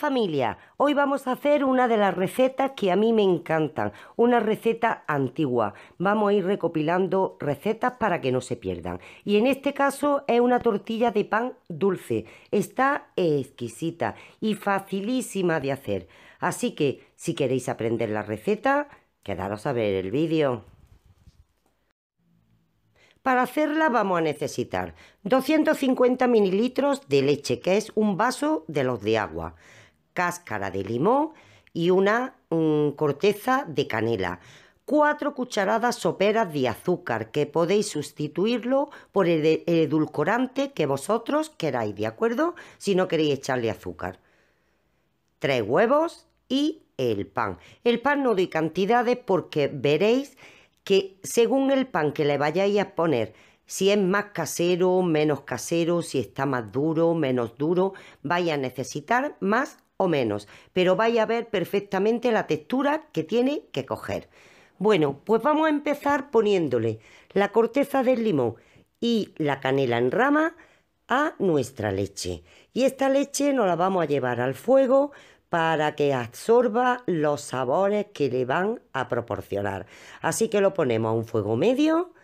familia, hoy vamos a hacer una de las recetas que a mí me encantan, una receta antigua. Vamos a ir recopilando recetas para que no se pierdan. Y en este caso es una tortilla de pan dulce. Está exquisita y facilísima de hacer. Así que si queréis aprender la receta, quedaros a ver el vídeo. Para hacerla vamos a necesitar 250 mililitros de leche, que es un vaso de los de agua, cáscara de limón y una mm, corteza de canela. 4 cucharadas soperas de azúcar que podéis sustituirlo por e-, el edulcorante que vosotros queráis, ¿de acuerdo? Si no queréis echarle azúcar. 3 huevos y el pan. El pan no doy cantidades porque veréis que según el pan que le vayáis a poner, si es más casero, menos casero, si está más duro, menos duro, vaya a necesitar más menos, pero vaya a ver perfectamente la textura que tiene que coger. Bueno, pues vamos a empezar poniéndole la corteza del limón y la canela en rama a nuestra leche. Y esta leche nos la vamos a llevar al fuego para que absorba los sabores que le van a proporcionar. Así que lo ponemos a un fuego medio,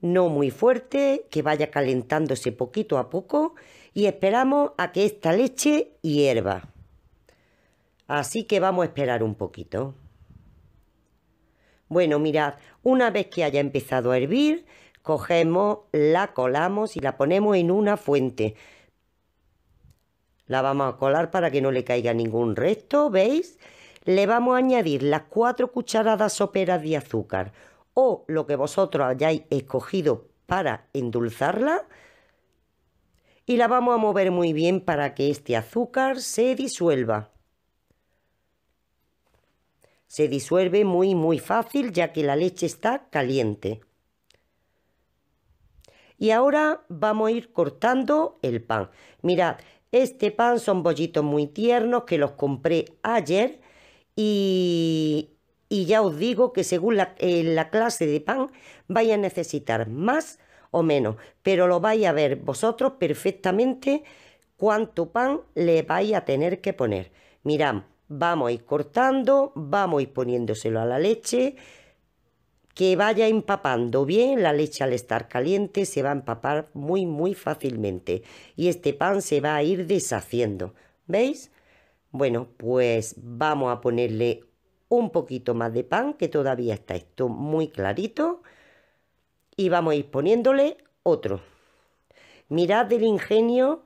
no muy fuerte, que vaya calentándose poquito a poco y esperamos a que esta leche hierva. Así que vamos a esperar un poquito. Bueno, mirad, una vez que haya empezado a hervir, cogemos, la colamos y la ponemos en una fuente. La vamos a colar para que no le caiga ningún resto, ¿veis? Le vamos a añadir las cuatro cucharadas soperas de azúcar o lo que vosotros hayáis escogido para endulzarla, y la vamos a mover muy bien para que este azúcar se disuelva. Se disuelve muy muy fácil ya que la leche está caliente. Y ahora vamos a ir cortando el pan. Mirad, este pan son bollitos muy tiernos que los compré ayer y, ya os digo que según la, eh, la clase de pan vais a necesitar más o menos, pero lo vais a ver vosotros perfectamente cuánto pan le vais a tener que poner. Mirad, vamos a ir cortando, vamos a ir poniéndoselo a la leche, que vaya empapando bien, la leche al estar caliente se va a empapar muy muy fácilmente y este pan se va a ir deshaciendo, ¿veis? Bueno, pues vamos a ponerle un poquito más de pan, que todavía está esto muy clarito y vamos a ir poniéndole otro. Mirad el ingenio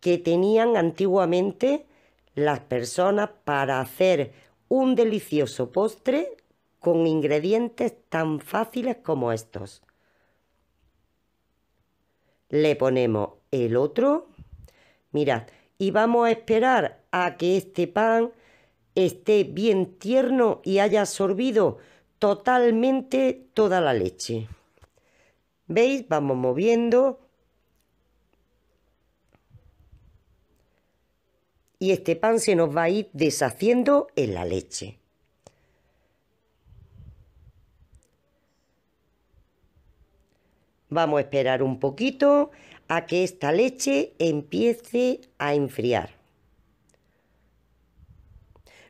que tenían antiguamente las personas para hacer un delicioso postre con ingredientes tan fáciles como estos. Le ponemos el otro. Mirad, y vamos a esperar a que este pan esté bien tierno y haya absorbido totalmente toda la leche. ¿Veis? Vamos moviendo. Y este pan se nos va a ir deshaciendo en la leche. Vamos a esperar un poquito a que esta leche empiece a enfriar.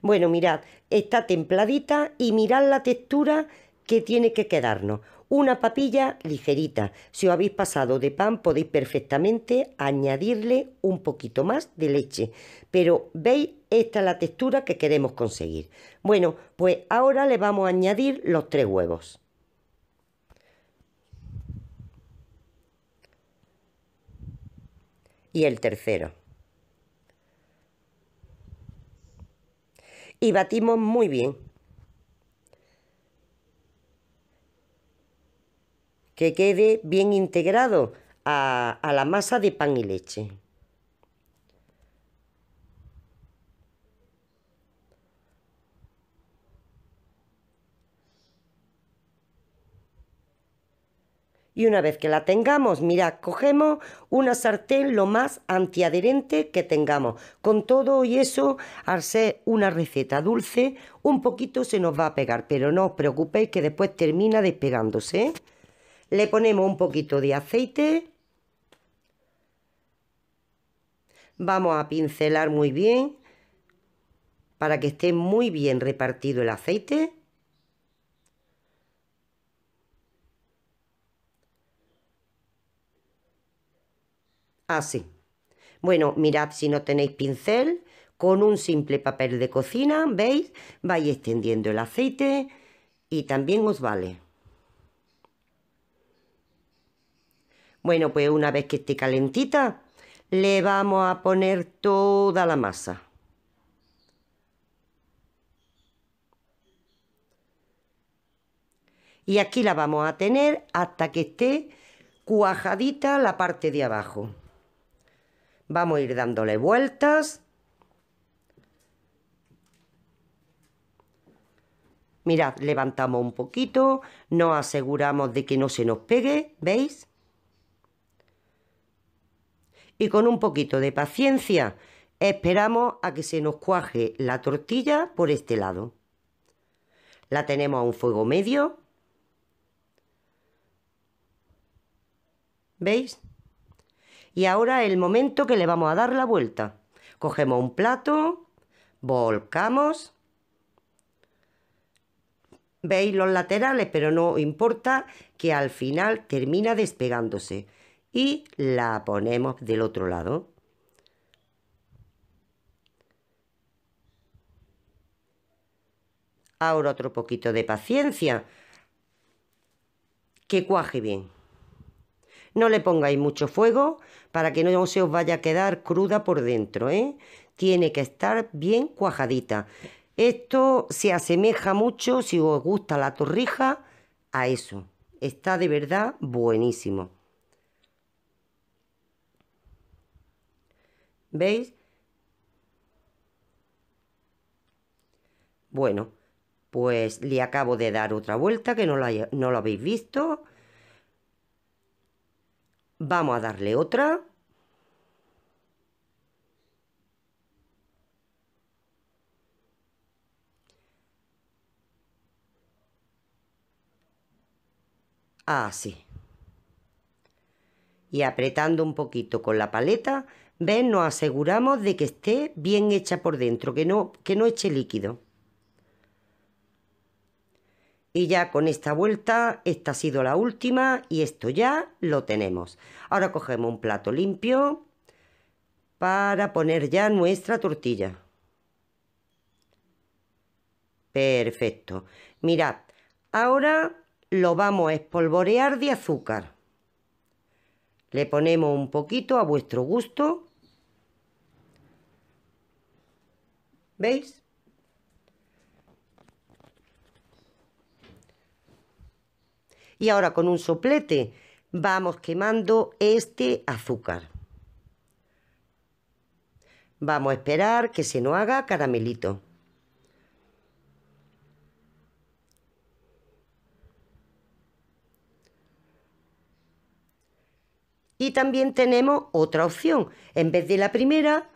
Bueno, mirad, está templadita y mirad la textura que tiene que quedarnos una papilla ligerita. Si os habéis pasado de pan podéis perfectamente añadirle un poquito más de leche. Pero veis, esta es la textura que queremos conseguir. Bueno, pues ahora le vamos a añadir los tres huevos. Y el tercero. Y batimos muy bien. que quede bien integrado a, la masa de pan y leche. Y una vez que la tengamos, mira, cogemos una sartén lo más antiadherente que tengamos. Con todo y eso, al ser una receta dulce, un poquito se nos va a pegar, pero no os preocupéis que después termina despegándose. ¿eh? Le ponemos un poquito de aceite. Vamos a pincelar muy bien para que esté muy bien repartido el aceite. Así. Bueno, mirad si no tenéis pincel, con un simple papel de cocina, ¿veis? Vais extendiendo el aceite y también os vale. Bueno, pues una vez que esté calentita, le vamos a poner toda la masa. Y aquí la vamos a tener hasta que esté cuajadita la parte de abajo. Vamos a ir dándole vueltas. Mirad, levantamos un poquito, nos aseguramos de que no se nos pegue, ¿veis? y con un poquito de paciencia esperamos a que se nos cuaje la tortilla por este lado. La tenemos a un fuego medio. ¿Veis? Y ahora el momento que le vamos a dar la vuelta. Cogemos un plato, volcamos. Veis los laterales, pero no importa que al final termina despegándose y la ponemos del otro lado. Ahora otro poquito de paciencia. Que cuaje bien. No le pongáis mucho fuego para que no se os vaya a quedar cruda por dentro. ¿eh? Tiene que estar bien cuajadita. Esto se asemeja mucho, si os gusta la torrija, a eso. Está de verdad buenísimo. ¿Veis? Bueno, pues le acabo de dar otra vuelta que no lo, no lo habéis visto. Vamos a darle otra. Así. Y apretando un poquito con la paleta ven Nos aseguramos de que esté bien hecha por dentro, que no, que no eche líquido. Y ya con esta vuelta, esta ha sido la última y esto ya lo tenemos. Ahora cogemos un plato limpio para poner ya nuestra tortilla. Perfecto. Mirad, ahora lo vamos a espolvorear de azúcar. Le ponemos un poquito a vuestro gusto ¿Veis? Y ahora con un soplete vamos quemando este azúcar. Vamos a esperar que se nos haga caramelito. Y también tenemos otra opción. En vez de la primera,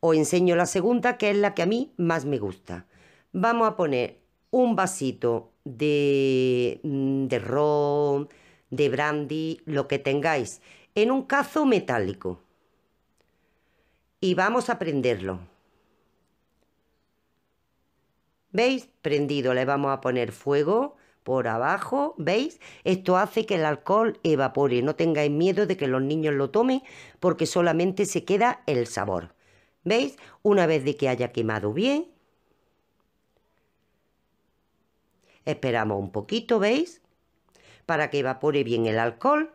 os enseño la segunda, que es la que a mí más me gusta. Vamos a poner un vasito de, mm, de ron, de brandy, lo que tengáis, en un cazo metálico. Y vamos a prenderlo. ¿Veis? Prendido, le vamos a poner fuego por abajo, ¿veis? Esto hace que el alcohol evapore, no tengáis miedo de que los niños lo tomen porque solamente se queda el sabor. ¿Veis? Una vez de que haya quemado bien, esperamos un poquito, ¿veis? Para que evapore bien el alcohol.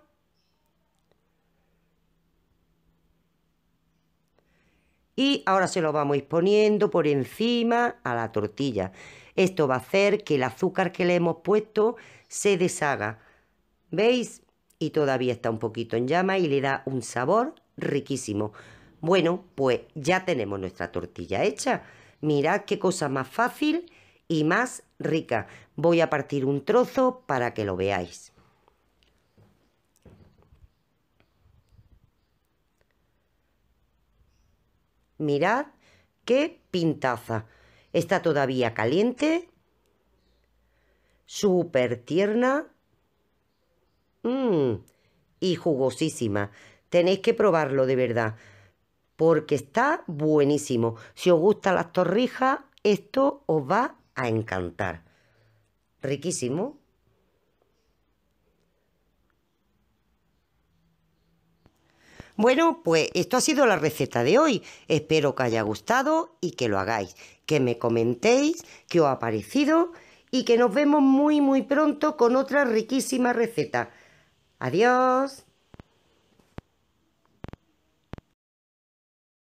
Y ahora se lo vamos poniendo por encima a la tortilla. Esto va a hacer que el azúcar que le hemos puesto se deshaga. ¿Veis? Y todavía está un poquito en llama y le da un sabor riquísimo. Bueno, pues ya tenemos nuestra tortilla hecha. Mirad qué cosa más fácil y más rica. Voy a partir un trozo para que lo veáis. Mirad qué pintaza. Está todavía caliente, súper tierna mm, y jugosísima. Tenéis que probarlo de verdad porque está buenísimo. Si os gustan las torrijas, esto os va a encantar. Riquísimo. Bueno, pues esto ha sido la receta de hoy. Espero que haya gustado y que lo hagáis, que me comentéis qué os ha parecido y que nos vemos muy muy pronto con otra riquísima receta. Adiós.